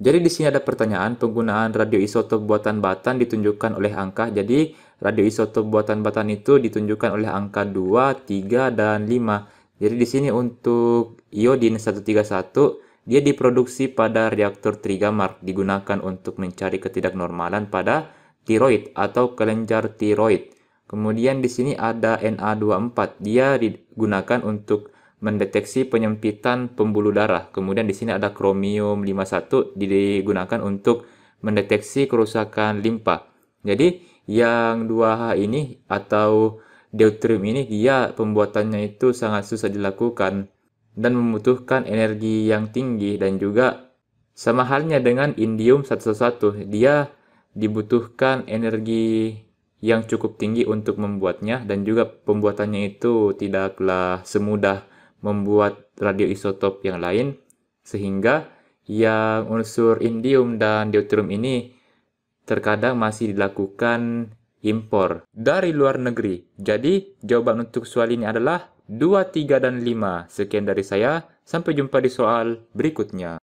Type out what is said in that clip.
Jadi di sini ada pertanyaan penggunaan radioisotop buatan batan ditunjukkan oleh angka. Jadi radioisotop buatan batan itu ditunjukkan oleh angka 2, 3, dan 5. Jadi di sini untuk iodin 131 dia diproduksi pada reaktor trigamark digunakan untuk mencari ketidaknormalan pada tiroid atau kelenjar tiroid. Kemudian di sini ada Na24 dia digunakan untuk mendeteksi penyempitan pembuluh darah. Kemudian di sini ada kromium 51 digunakan untuk mendeteksi kerusakan limpa. Jadi yang 2H ini atau deuterium ini dia ya, pembuatannya itu sangat susah dilakukan dan membutuhkan energi yang tinggi dan juga sama halnya dengan indium 111 dia dibutuhkan energi yang cukup tinggi untuk membuatnya dan juga pembuatannya itu tidaklah semudah membuat radioisotop yang lain sehingga yang unsur indium dan deuterium ini terkadang masih dilakukan impor dari luar negeri. Jadi, jawaban untuk soal ini adalah 2, 3, dan 5. Sekian dari saya, sampai jumpa di soal berikutnya.